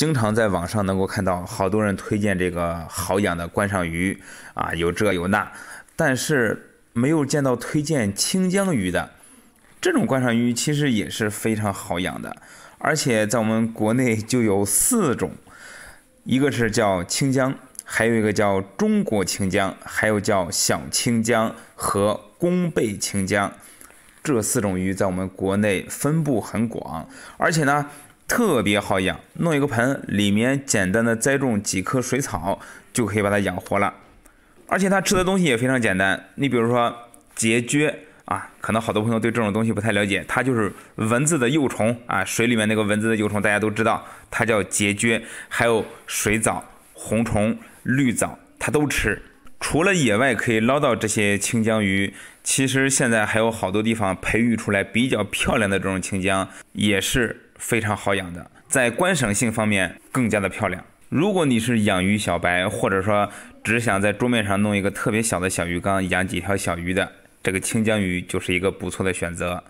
经常在网上能够看到好多人推荐这个好养的观赏鱼啊，有这有那，但是没有见到推荐清江鱼的。这种观赏鱼其实也是非常好养的，而且在我们国内就有四种，一个是叫清江，还有一个叫中国清江，还有叫小清江和弓背清江。这四种鱼在我们国内分布很广，而且呢。特别好养，弄一个盆，里面简单的栽种几棵水草，就可以把它养活了。而且它吃的东西也非常简单，你比如说节蕨啊，可能好多朋友对这种东西不太了解，它就是蚊子的幼虫啊，水里面那个蚊子的幼虫，大家都知道，它叫节蕨，还有水藻、红虫、绿藻，它都吃。除了野外可以捞到这些青江鱼，其实现在还有好多地方培育出来比较漂亮的这种青江，也是。非常好养的，在观赏性方面更加的漂亮。如果你是养鱼小白，或者说只想在桌面上弄一个特别小的小鱼缸养几条小鱼的，这个清江鱼就是一个不错的选择。